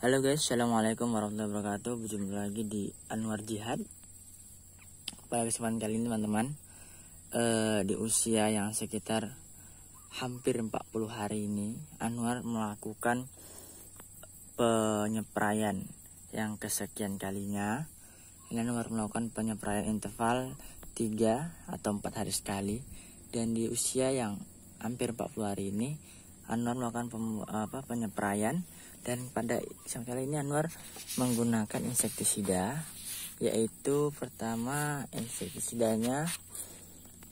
Halo guys, Assalamualaikum warahmatullahi wabarakatuh Berjumpa lagi di Anwar Jihad Pada kesempatan kali ini teman-teman eh, Di usia yang sekitar Hampir 40 hari ini Anwar melakukan Penyeprayan Yang kesekian kalinya Ini Anwar melakukan penyeprayan interval 3 atau empat hari sekali Dan di usia yang hampir 40 hari ini Anwar melakukan pem, apa, penyeprayan dan pada yang kali ini Anwar menggunakan insektisida yaitu pertama insektisidanya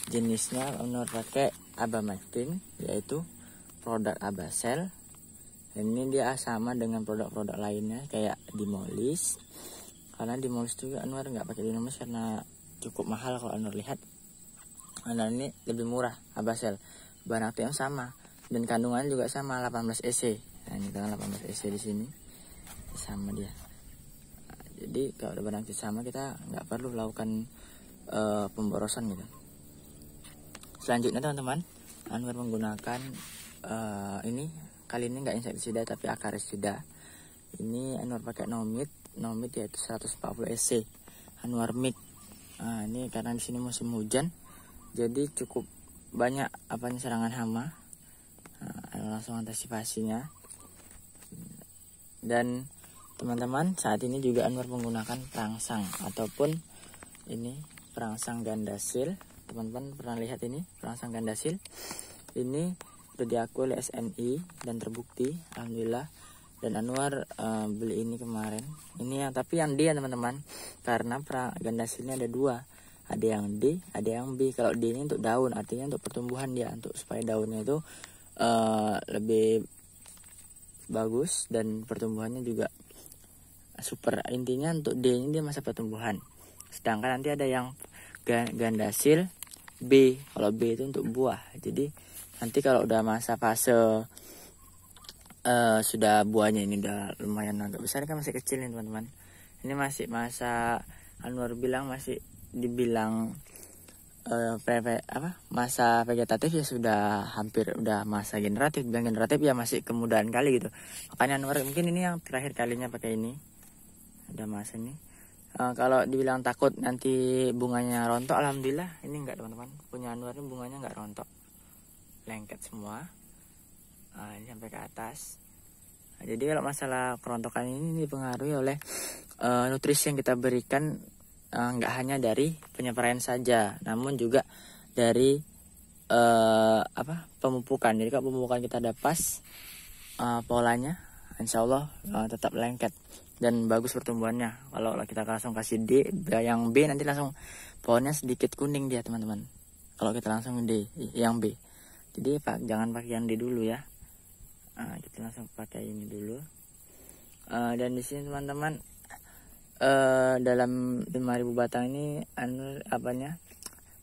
jenisnya Anwar pakai abamectin yaitu produk abasel dan ini dia sama dengan produk-produk lainnya kayak dimolis karena dimolis juga Anwar nggak pakai Dimolis karena cukup mahal kalau Anwar lihat karena ini lebih murah abasel barang yang sama dan kandungan juga sama 18 EC nah ini kan 18 EC di sini sama dia nah, jadi kalau udah benang sama kita nggak perlu lakukan uh, pemborosan gitu selanjutnya teman-teman Anwar menggunakan uh, ini kali ini nggak insektisida tapi akarisida ini Anwar pakai nomit nomit yaitu 140 EC Anwar mid nah, ini karena di sini musim hujan jadi cukup banyak apa serangan hama nah, langsung antisipasinya dan teman-teman saat ini juga Anwar menggunakan perangsang ataupun ini perangsang gandasil teman-teman pernah lihat ini perangsang gandasil ini sudah diakui oleh SNI dan terbukti alhamdulillah dan Anwar uh, beli ini kemarin ini yang tapi yang D ya teman-teman karena perang gandasilnya ada dua ada yang D ada yang B kalau D ini untuk daun artinya untuk pertumbuhan dia untuk supaya daunnya itu uh, lebih bagus dan pertumbuhannya juga super intinya untuk D ini dia masa pertumbuhan sedangkan nanti ada yang ganda gandasil B kalau B itu untuk buah jadi nanti kalau udah masa fase uh, sudah buahnya ini udah lumayan agak besar kan masih kecil nih teman-teman ini masih masa Anwar bilang masih dibilang Eh, apa masa vegetatif ya sudah hampir udah masa generatif bilang generatif ya masih kemudahan kali gitu makanya Anwar mungkin ini yang terakhir kalinya pakai ini ada masa ini uh, kalau dibilang takut nanti bunganya rontok alhamdulillah ini enggak teman-teman punya Anwar ini bunganya enggak rontok lengket semua uh, ini sampai ke atas nah, jadi kalau masalah kerontokan ini dipengaruhi oleh uh, nutrisi yang kita berikan Eh, nggak hanya dari penyepraian saja namun juga dari uh, apa pemupukan jadi kalau pemupukan kita ada pas uh, polanya insya Allah uh, tetap lengket dan bagus pertumbuhannya kalau kita langsung kasih D yang B nanti langsung pohonnya sedikit kuning dia teman-teman kalau kita langsung D yang B jadi pak jangan pakai yang D dulu ya uh, kita langsung pakai ini dulu uh, dan di sini teman-teman Eh, dalam 5000 batang ini anu apanya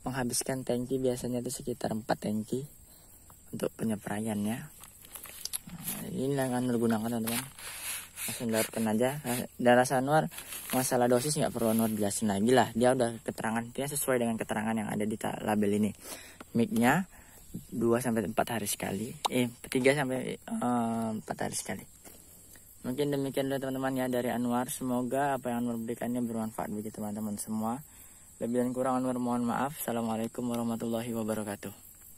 menghabiskan tangki biasanya itu sekitar 4 tangki untuk penyeprayannya nah, ini yang Anwar gunakan teman-teman langsung dapatkan aja darah sanuar masalah dosis nggak perlu Anwar jelasin lagi lah dia udah keterangan dia sesuai dengan keterangan yang ada di label ini micnya 2 sampai 4 hari sekali eh 3 sampai 4 eh, hari sekali Mungkin demikian dulu teman-teman ya dari Anwar. Semoga apa yang Anwar berikannya bermanfaat bagi teman-teman semua. Lebih dan kurang Anwar mohon maaf. Assalamualaikum warahmatullahi wabarakatuh.